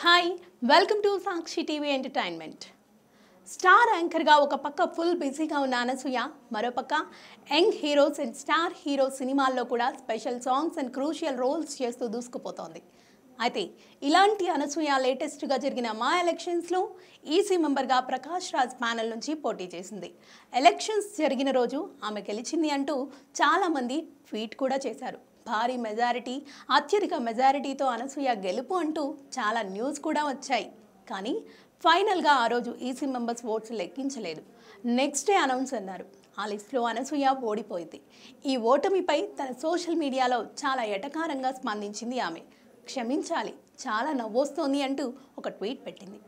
hi welcome to Sakshi TV entertainment star యాంకర్గా ఒక పక్క ఫుల్ బిజీగా ఉన్న అనసూయ మరోపక్క young heroes and star hero సినిమాల్లో కూడా special songs and crucial roles చేస్తూ దూసుకుపోతోంది అయితే ఇలాంటి అనసూయ లేటెస్ట్గా జరిగిన మా ఎలక్షన్స్లో ఈసీ మెంబర్గా ప్రకాష్ రాజ్ ప్యానెల్ నుంచి పోటీ చేసింది ఎలక్షన్స్ జరిగిన రోజు ఆమె గెలిచింది అంటూ చాలామంది ట్వీట్ కూడా చేశారు భారీ మెజారిటీ అత్యధిక మెజారిటీతో అనసూయ గెలుపు అంటూ చాలా న్యూస్ కూడా వచ్చాయి కానీ ఫైనల్గా ఆ రోజు ఈసీ మెంబర్స్ ఓట్స్ లెక్కించలేదు నెక్స్ట్ డే అనౌన్స్ అన్నారు ఆ లిస్టులో అనసూయ ఓడిపోయింది ఈ ఓటమిపై తన సోషల్ మీడియాలో చాలా ఎటకారంగా స్పందించింది ఆమె క్షమించాలి చాలా నవ్వొస్తోంది అంటూ ఒక ట్వీట్ పెట్టింది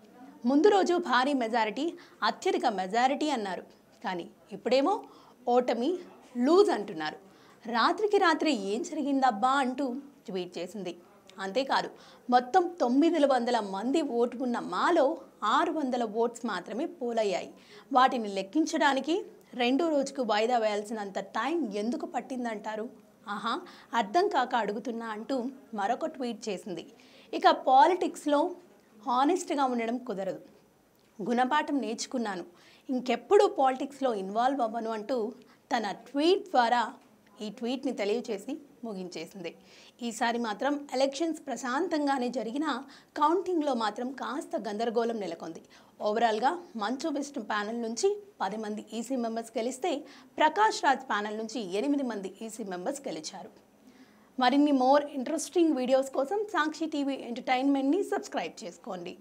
ముందు రోజు భారీ మెజారిటీ అత్యధిక మెజారిటీ అన్నారు కానీ ఇప్పుడేమో ఓటమి లూజ్ అంటున్నారు రాత్రికి రాత్రి ఏం జరిగిందబ్బా అంటూ ట్వీట్ చేసింది అంతేకాదు మొత్తం తొమ్మిది వందల మంది ఓటు ఉన్న మాలో ఆరు వందల ఓట్స్ మాత్రమే పోలయ్యాయి వాటిని లెక్కించడానికి రెండు రోజుకు వాయిదా వేయాల్సినంత టైం ఎందుకు పట్టిందంటారు ఆహా అర్థం కాక అడుగుతున్నా అంటూ మరొక ట్వీట్ చేసింది ఇక పాలిటిక్స్లో హానెస్ట్గా ఉండడం కుదరదు గుణపాఠం నేర్చుకున్నాను ఇంకెప్పుడు పాలిటిక్స్లో ఇన్వాల్వ్ అవ్వను అంటూ తన ట్వీట్ ద్వారా ఈ ట్వీట్ని తెలియచేసి ముగించేసింది ఈసారి మాత్రం ఎలక్షన్స్ ప్రశాంతంగానే జరిగిన కౌంటింగ్లో మాత్రం కాస్త గందరగోళం నెలకొంది ఓవరాల్గా మంచు విష్ణు ప్యానెల్ నుంచి పది మంది ఈసీ మెంబర్స్ గెలిస్తే ప్రకాష్ రాజ్ ప్యానెల్ నుంచి ఎనిమిది మంది ఈసీ మెంబర్స్ గెలిచారు మరిన్ని మోర్ ఇంట్రెస్టింగ్ వీడియోస్ కోసం సాక్షి టీవీ ఎంటర్టైన్మెంట్ని సబ్స్క్రైబ్ చేసుకోండి